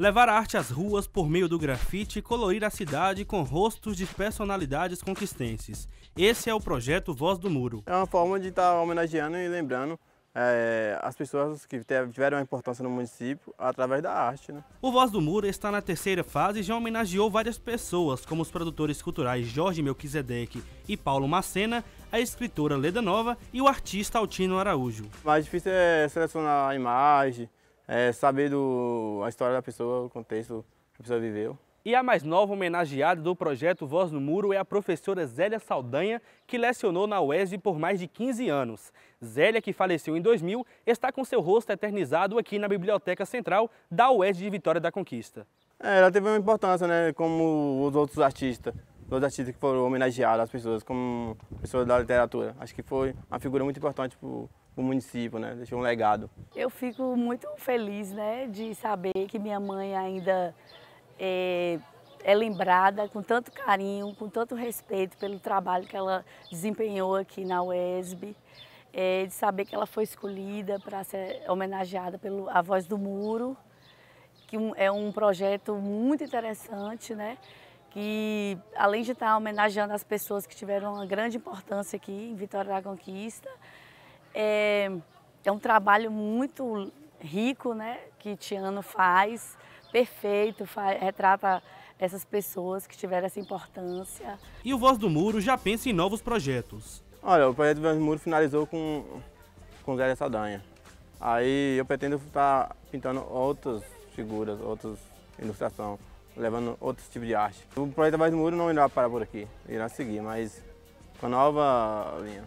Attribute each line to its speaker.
Speaker 1: levar a arte às ruas por meio do grafite e colorir a cidade com rostos de personalidades conquistenses. Esse é o projeto Voz do Muro.
Speaker 2: É uma forma de estar tá homenageando e lembrando é, as pessoas que tiveram uma importância no município através da arte. Né?
Speaker 1: O Voz do Muro está na terceira fase e já homenageou várias pessoas, como os produtores culturais Jorge Melquisedeque e Paulo Macena, a escritora Leda Nova e o artista Altino Araújo.
Speaker 2: O mais difícil é selecionar a imagem, é, saber do, a história da pessoa, o contexto que a pessoa viveu.
Speaker 1: E a mais nova homenageada do projeto Voz no Muro é a professora Zélia Saldanha, que lecionou na UESB por mais de 15 anos. Zélia, que faleceu em 2000, está com seu rosto eternizado aqui na Biblioteca Central da UESB de Vitória da Conquista.
Speaker 2: É, ela teve uma importância, né, como os outros artistas, os outros artistas que foram homenageados, as pessoas, como pessoas da literatura. Acho que foi uma figura muito importante para o município, né? Deixou um legado.
Speaker 3: Eu fico muito feliz, né, de saber que minha mãe ainda é, é, lembrada com tanto carinho, com tanto respeito pelo trabalho que ela desempenhou aqui na UESB, é, eh, de saber que ela foi escolhida para ser homenageada pelo A Voz do Muro, que é um projeto muito interessante, né? que além de estar tá homenageando as pessoas que tiveram uma grande importância aqui em Vitória da Conquista, é, é um trabalho muito rico, né, que Tiano faz, perfeito, faz, retrata essas pessoas que tiveram essa importância.
Speaker 2: E
Speaker 1: o Voz do Muro já pensa em novos
Speaker 2: projetos. Olha, o projeto Voz do Muro finalizou com, com Zé Saldanha. Aí eu pretendo estar tá pintando outras figuras, outras ilustrações, levando outros tipos de arte. O projeto Voz do Muro não irá parar por aqui, irá seguir, mas com nova linha.